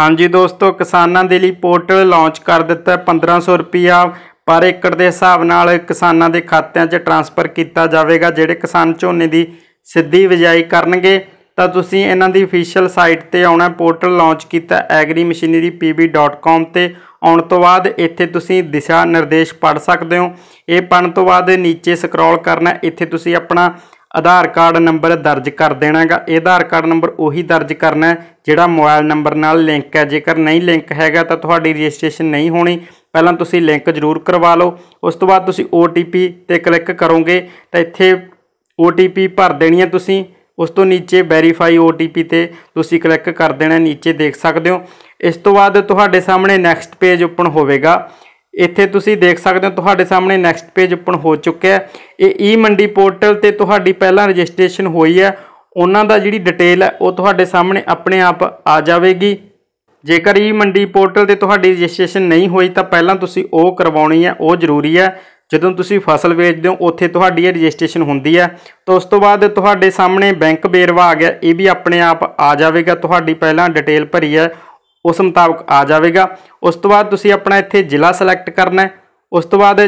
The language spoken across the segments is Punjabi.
ਹਾਂਜੀ ਦੋਸਤੋ ਕਿਸਾਨਾਂ ਦੇ ਲਈ ਪੋਰਟਲ ਲਾਂਚ ਕਰ ਦਿੱਤਾ 1500 ਰੁਪਿਆ ਪਰ ਏਕੜ ਦੇ ਹਿਸਾਬ ਨਾਲ ਕਿਸਾਨਾਂ ਦੇ ਖਾਤਿਆਂ 'ਚ ਟ੍ਰਾਂਸਫਰ ਕੀਤਾ ਜਾਵੇਗਾ ਜਿਹੜੇ ਕਿਸਾਨ ਝੋਨੇ ਦੀ ਸਿੱਧੀ ਵਜਾਈ ਕਰਨਗੇ ਤਾਂ ਤੁਸੀਂ ਇਹਨਾਂ ਦੀ ਅਫੀਸ਼ੀਅਲ ਸਾਈਟ ਤੇ ਆਉਣਾ ਪੋਰਟਲ ਲਾਂਚ ਕੀਤਾ agrimachinerypb.com ਤੇ ਆਉਣ ਤੋਂ ਬਾਅਦ ਇੱਥੇ ਤੁਸੀਂ ਦਿਸ਼ਾ ਨਿਰਦੇਸ਼ ਪੜ ਸਕਦੇ ਹੋ ਇਹ ਪੜਨ ਤੋਂ ਬਾਅਦ ਨੀਚੇ ਸਕਰੋਲ ਕਰਨਾ ਇੱਥੇ ਤੁਸੀਂ ਆਪਣਾ ਆਧਾਰ ਕਾਰਡ ਨੰਬਰ ਦਰਜ ਕਰ ਦੇਣਾਗਾ ਇਹ ਆਧਾਰ ਕਾਰਡ ਨੰਬਰ ਉਹੀ ਦਰਜ ਕਰਨਾ ਜਿਹੜਾ ਮੋਬਾਈਲ ਨੰਬਰ ਨਾਲ ਲਿੰਕ ਹੈ ਜੇਕਰ ਨਹੀਂ ਲਿੰਕ ਹੈਗਾ ਤਾਂ ਤੁਹਾਡੀ ਰਜਿਸਟ੍ਰੇਸ਼ਨ ਨਹੀਂ ਹੋਣੀ ਪਹਿਲਾਂ ਤੁਸੀਂ ਲਿੰਕ ਜ਼ਰੂਰ ਕਰਵਾ ਲਓ ਉਸ ਤੋਂ ਬਾਅਦ ਤੁਸੀਂ OTP ਤੇ ਕਲਿੱਕ ਕਰੋਗੇ ਤਾਂ ਇੱਥੇ OTP ਭਰ ਦੇਣੀ ਹੈ ਤੁਸੀਂ ਉਸ ਤੋਂ ਨੀਚੇ ਵੈਰੀਫਾਈ OTP ਤੇ ਤੁਸੀਂ ਕਲਿੱਕ ਕਰ ਦੇਣਾ ਨੀਚੇ ਦੇਖ ਸਕਦੇ ਹੋ ਇਸ ਤੋਂ ਬਾਅਦ ਤੁਹਾਡੇ ਸਾਹਮਣੇ ਨੈਕਸਟ ਪੇਜ ਓਪਨ ਹੋਵੇਗਾ ਇੱਥੇ ਤੁਸੀਂ ਦੇਖ ਸਕਦੇ ਹੋ ਤੁਹਾਡੇ ਸਾਹਮਣੇ ਨੈਕਸਟ ਪੇਜ ਓਪਨ ਹੋ ਚੁੱਕਿਆ ਹੈ ਇਹ ਈ e ਮੰਡੀ ਪੋਰਟਲ ਤੇ ਤੁਹਾਡੀ ਪਹਿਲਾਂ ਰਜਿਸਟ੍ਰੇਸ਼ਨ ਹੋਈ ਹੈ ਉਹਨਾਂ ਦਾ ਜਿਹੜੀ ਡਿਟੇਲ ਹੈ ਉਹ ਤੁਹਾਡੇ ਸਾਹਮਣੇ ਆਪਣੇ ਆਪ ਆ ਜਾਵੇਗੀ ਜੇਕਰ ਈ e ਮੰਡੀ ਪੋਰਟਲ ਤੇ ਤੁਹਾਡੀ ਰਜਿਸਟ੍ਰੇਸ਼ਨ ਨਹੀਂ ਹੋਈ ਤਾਂ ਪਹਿਲਾਂ ਤੁਸੀਂ ਉਹ ਕਰਵਾਉਣੀ ਹੈ ਉਹ ਜ਼ਰੂਰੀ ਹੈ ਜਦੋਂ ਤੁਸੀਂ ਫਸਲ ਵੇਚਦੇ ਹੋ ਉੱਥੇ ਤੁਹਾਡੀ ਇਹ ਰਜਿਸਟ੍ਰੇਸ਼ਨ ਹੁੰਦੀ ਹੈ ਤਾਂ ਉਸ ਤੋਂ ਬਾਅਦ ਤੁਹਾਡੇ ਸਾਹਮਣੇ ਬੈਂਕ ਬੇਰਵਾ ਆ ਗਿਆ ਇਹ ਵੀ ਆਪਣੇ ਆਪ ਆ ਜਾਵੇਗਾ ਤੁਹਾਡੀ ਪਹਿਲਾਂ ਡਿਟੇਲ ਭਰੀ ਹੈ ਉਸ ਮੁਤਾਬਕ ਆ ਜਾਵੇਗਾ ਉਸ ਤੋਂ ਬਾਅਦ ਤੁਸੀਂ ਆਪਣਾ ਇੱਥੇ ਜ਼ਿਲ੍ਹਾ ਸਿਲੈਕਟ ਕਰਨਾ ਹੈ ਉਸ ਤੋਂ ਬਾਅਦ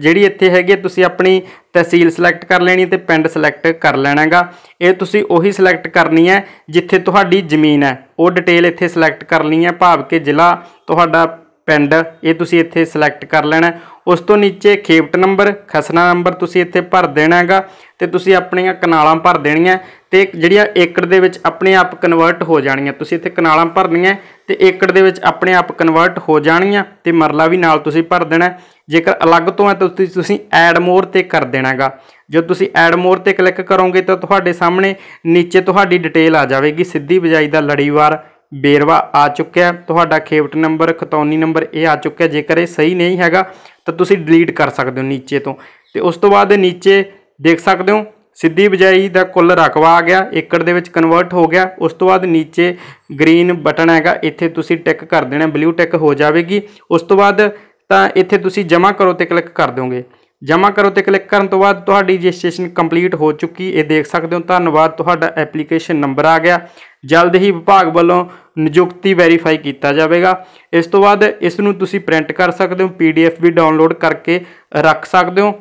ਜਿਹੜੀ ਇੱਥੇ ਹੈਗੀ ਤੁਸੀਂ ਆਪਣੀ ਤਹਿਸੀਲ ਸਿਲੈਕਟ ਕਰ ਲੈਣੀ ਤੇ ਪਿੰਡ ਸਿਲੈਕਟ ਕਰ ਲੈਣਾਗਾ ਇਹ ਤੁਸੀਂ ਉਹੀ ਸਿਲੈਕਟ ਕਰਨੀ ਹੈ ਜਿੱਥੇ ਤੁਹਾਡੀ ਜ਼ਮੀਨ ਹੈ ਉਹ ਡਿਟੇਲ ਇੱਥੇ ਸਿਲੈਕਟ ਕਰਨੀ ਹੈ ਭਾਵ ਕਿ ਜ਼ਿਲ੍ਹਾ ਤੁਹਾਡਾ ਪਿੰਡ ਇਹ ਤੁਸੀਂ ਇੱਥੇ ਸਿਲੈਕਟ ਕਰ ਲੈਣਾ ਉਸ ਤੋਂ ਨੀਚੇ ਖੇਪਟ ਨੰਬਰ ਖਸਨਾ ਨੰਬਰ ਤੁਸੀਂ ਇੱਥੇ ਭਰ ਦੇਣਾਗਾ ਤੇ ਤੁਸੀਂ ਆਪਣੀਆਂ ਕਨਾਲਾਂ ਭਰ ਦੇਣੀਆਂ ਤੇ ਜਿਹੜੀਆਂ ਏਕੜ ਦੇ ਵਿੱਚ ਆਪਣੇ ਆਪ ਕਨਵਰਟ ਹੋ ਜਾਣੀਆਂ ਤੁਸੀਂ ਇੱਥੇ ਕਨਾਲਾਂ ਭਰਨੀਆਂ ਤੇ ਏਕੜ ਦੇ ਵਿੱਚ ਆਪਣੇ ਆਪ ਕਨਵਰਟ ਹੋ ਜਾਣੀਆਂ ਤੇ ਮਰਲਾ ਵੀ ਨਾਲ ਤੁਸੀਂ ਭਰ ਦੇਣਾ ਜੇਕਰ ਅਲੱਗ ਤੋਂ ਹੈ ਤਾਂ ਤੁਸੀਂ ਐਡ ਮੋਰ ਤੇ ਕਰ ਦੇਣਾਗਾ ਜਦ ਤੁਸੀਂ ਐਡ ਮੋਰ ਤੇ ਕਲਿੱਕ ਕਰੋਗੇ ਤਾਂ ਤੁਹਾਡੇ ਸਾਹਮਣੇ ਨੀਚੇ ਤੁਹਾਡੀ ਡਿਟੇਲ ਆ ਜਾਵੇਗੀ ਸਿੱਧੀ ਬਜਾਈ ਦਾ ਲੜੀਵਾਰ ਬੇਰਵਾ ਆ ਚੁੱਕਿਆ ਤੁਹਾਡਾ ਖੇਵਟ ਨੰਬਰ ਖਤੌਨੀ ਨੰਬਰ ਇਹ ਆ ਚੁੱਕਿਆ ਜੇਕਰ ਇਹ ਸਹੀ ਨਹੀਂ ਹੈਗਾ ਤਾਂ ਤੁਸੀਂ ਡਿਲੀਟ ਕਰ ਸਕਦੇ ਹੋ ਨੀਚੇ ਤੋਂ ਤੇ ਉਸ ਤੋਂ ਬਾਅਦ ਨੀਚੇ ਦੇਖ ਸਕਦੇ ਹੋ ਸਿੱਧੀ ਬਜਾਈ ਦਾ ਕੁੱਲ ਰਕਵਾ ਆ ਗਿਆ ਏਕੜ ਦੇ ਵਿੱਚ ਕਨਵਰਟ ਹੋ ਗਿਆ ਉਸ ਤੋਂ ਬਾਅਦ ਨੀਚੇ ਗ੍ਰੀਨ ਬਟਨ ਹੈਗਾ ਇੱਥੇ ਤੁਸੀਂ ਟਿਕ ਕਰ ਦੇਣਾ ਬਲੂ ਟਿਕ ਹੋ ਜਾਵੇਗੀ ਉਸ ਤੋਂ ਬਾਅਦ ਤਾਂ ਇੱਥੇ ਤੁਸੀਂ ਜਮ੍ਹਾਂ ਕਰੋ ਤੇ ਕਲਿੱਕ ਕਰ ਦਿਓਗੇ ਜਮ੍ਹਾਂ ਕਰੋ ਤੇ ਕਲਿੱਕ ਕਰਨ ਤੋਂ ਬਾਅਦ ਤੁਹਾਡੀ ਰਜਿਸਟ੍ਰੇਸ਼ਨ ਕੰਪਲੀਟ ਹੋ ਚੁੱਕੀ ਇਹ ਦੇਖ ਸਕਦੇ ਹੋ ਧੰਨਵਾਦ ਤੁਹਾਡਾ ਐਪਲੀਕੇਸ਼ਨ ਨੰਬਰ ਆ ਗਿਆ ਜਲਦ ਹੀ ਵਿਭਾਗ ਵੱਲੋਂ ਨਿਯੁਕਤੀ ਵੈਰੀਫਾਈ ਕੀਤਾ ਜਾਵੇਗਾ ਇਸ ਤੋਂ ਬਾਅਦ ਇਸ ਨੂੰ ਤੁਸੀਂ ਪ੍ਰਿੰਟ ਕਰ ਸਕਦੇ ਹੋ ਪੀਡੀਐਫ ਵੀ ਡਾਊਨਲੋਡ ਕਰਕੇ ਰੱਖ ਸਕਦੇ ਹੋ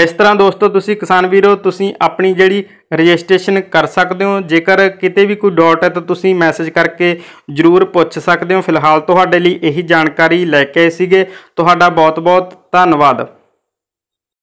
ਇਸ ਤਰ੍ਹਾਂ ਦੋਸਤੋ ਤੁਸੀਂ ਕਿਸਾਨ ਵੀਰੋ ਤੁਸੀਂ ਆਪਣੀ ਜਿਹੜੀ ਰਜਿਸਟ੍ਰੇਸ਼ਨ ਕਰ ਸਕਦੇ ਹੋ ਜੇਕਰ ਕਿਤੇ ਵੀ ਕੋਈ ਡਾਟ ਹੈ ਤਾਂ ਤੁਸੀਂ ਮੈਸੇਜ ਕਰਕੇ ਜਰੂਰ ਪੁੱਛ ਸਕਦੇ ਹੋ ਫਿਲਹਾਲ ਤੁਹਾਡੇ ਲਈ ਇਹੀ ਜਾਣਕਾਰੀ ਲੈ ਕੇ ਆਏ ਸੀਗੇ ਤੁਹਾਡਾ ਬਹੁਤ ਬਹੁਤ ਧੰਨਵਾਦ